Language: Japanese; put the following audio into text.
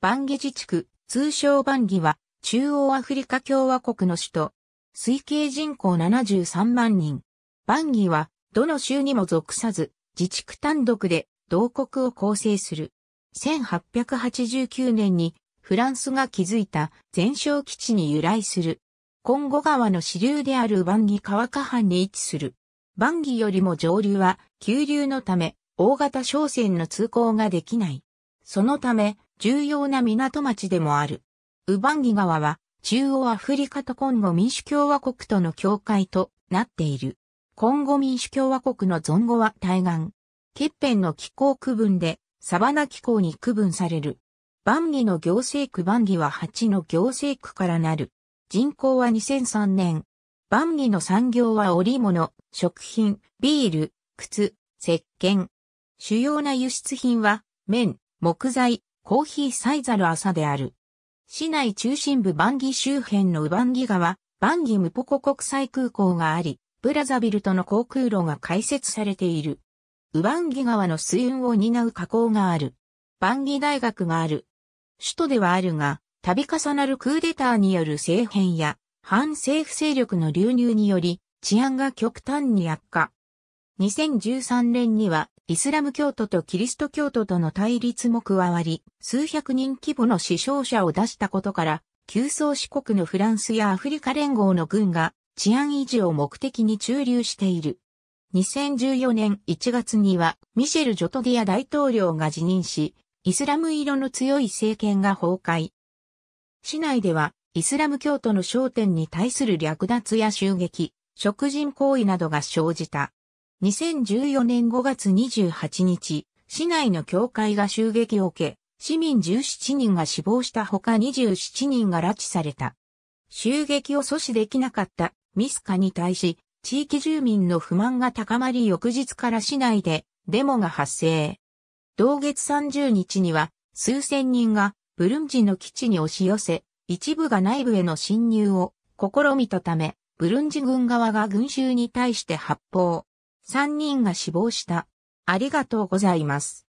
バンゲ自治区、通称バンギは、中央アフリカ共和国の首都。推計人口73万人。バンギは、どの州にも属さず、自治区単独で、同国を構成する。1889年に、フランスが築いた全焼基地に由来する。コンゴ川の支流であるバンギ川下藩に位置する。バンギよりも上流は、急流のため、大型商船の通行ができない。そのため、重要な港町でもある。ウバンギ川は、中央アフリカとコンゴ民主共和国との境界となっている。コンゴ民主共和国の存ンは対岸。欠片の気候区分で、サバナ気候に区分される。バンギの行政区バンギは8の行政区からなる。人口は2003年。バンギの産業は織物、食品、ビール、靴、石鹸。主要な輸出品は、麺、木材、コーヒーサイザル朝である。市内中心部バンギ周辺のウバンギ川、バンギムポコ国際空港があり、ブラザビルとの航空路が開設されている。ウバンギ川の水運を担う河口がある。バンギ大学がある。首都ではあるが、度重なるクーデターによる政変や、反政府勢力の流入により、治安が極端に悪化。2013年にはイスラム教徒とキリスト教徒との対立も加わり、数百人規模の死傷者を出したことから、旧宗四国のフランスやアフリカ連合の軍が治安維持を目的に駐留している。2014年1月にはミシェル・ジョトディア大統領が辞任し、イスラム色の強い政権が崩壊。市内ではイスラム教徒の商店に対する略奪や襲撃、食人行為などが生じた。2014年5月28日、市内の教会が襲撃を受け、市民17人が死亡したほか27人が拉致された。襲撃を阻止できなかったミスカに対し、地域住民の不満が高まり翌日から市内でデモが発生。同月30日には数千人がブルンジの基地に押し寄せ、一部が内部への侵入を試みたため、ブルンジ軍側が群衆に対して発砲。3人が死亡した。ありがとうございます。